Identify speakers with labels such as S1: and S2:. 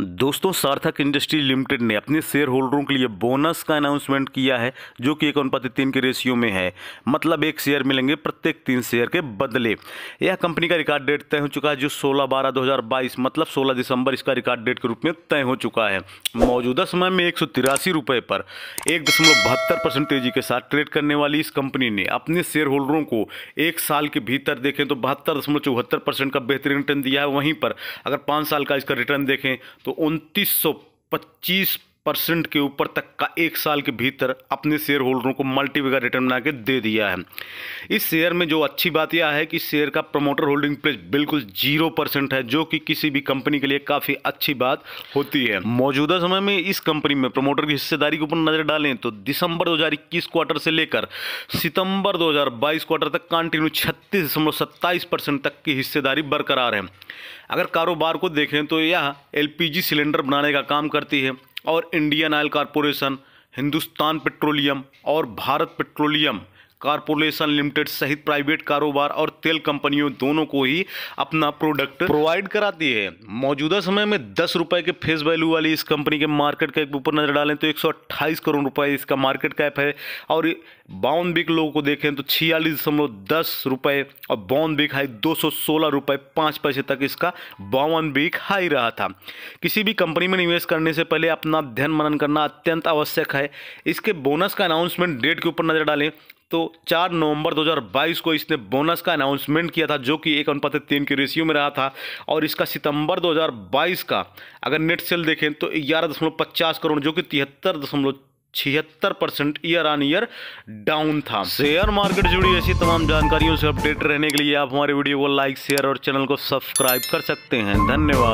S1: दोस्तों सार्थक industry limited ने अपने शेयर होल्डरों के लिए बोनस का अनाउंसमेंट किया है जो कि एक अनुपात तीन के रेशियो में है मतलब एक शेयर मिलेंगे प्रत्येक तीन शेयर के बदले यह कंपनी का रिकॉर्ड डेट तय हो चुका है जो 16 बारह 2022 मतलब 16 दिसंबर इसका रिकॉर्ड डेट के रूप में तय हो चुका है मौजूदा समय में एक रुपए पर एक परसेंट तेजी के साथ ट्रेड करने वाली इस कंपनी ने अपने शेयर होल्डरों को एक साल के भीतर देखें तो बहत्तर का बेहतरीन रिटर्न दिया है वहीं पर अगर पाँच साल का इसका रिटर्न देखें तो उनतीस सौ पच्चीस परसेंट के ऊपर तक का एक साल के भीतर अपने शेयर होल्डरों को मल्टीपेगा रिटर्न बना के दे दिया है इस शेयर में जो अच्छी बात यह है कि शेयर का प्रमोटर होल्डिंग प्लेस बिल्कुल जीरो परसेंट है जो कि किसी भी कंपनी के लिए काफ़ी अच्छी बात होती है मौजूदा समय में इस कंपनी में प्रमोटर की हिस्सेदारी के ऊपर नज़र डालें तो दिसंबर दो क्वार्टर से लेकर सितंबर दो क्वार्टर तक कंटिन्यू छत्तीस दशमलव सत्ताईस परसेंट तक की हिस्सेदारी बरकरार है अगर कारोबार को देखें तो यह एलपीजी सिलेंडर बनाने का काम करती है और Indian Oil Corporation Hindustan Petroleum और भारत पेट्रोलियम कारपोरेशन लिमिटेड सहित प्राइवेट कारोबार और तेल कंपनियों दोनों को ही अपना प्रोडक्ट प्रोवाइड कराती है मौजूदा समय में दस रुपए के फेस वैल्यू वाली इस कंपनी के मार्केट कैप ऊपर नजर डालें तो एक करोड़ रुपए इसका मार्केट कैप है और बाउन बिक लोगों को देखें तो छियालीस दशमलव दस रुपये और बावन बिक हाई दो सौ सोलह रुपये पाँच पैसे तक इसका बावन बिक हाई रहा था किसी भी कंपनी में निवेश करने से पहले अपना ध्यान मनन करना अत्यंत आवश्यक है इसके बोनस का अनाउंसमेंट डेट के ऊपर नजर डालें तो 4 नवंबर 2022 को इसने बोनस का अनाउंसमेंट किया था जो कि एक अनुपात तीन के रेशियो में रहा था और इसका सितंबर 2022 का अगर नेट सेल देखें तो ग्यारह दशमलव पचास करोड़ जो कि तिहत्तर दशमलव छिहत्तर percent year on year down था शेयर मार्केट जुड़ी ऐसी तमाम जानकारियों से अपडेट रहने के लिए आप हमारे वीडियो को लाइक शेयर और चैनल को सब्सक्राइब कर सकते हैं धन्यवाद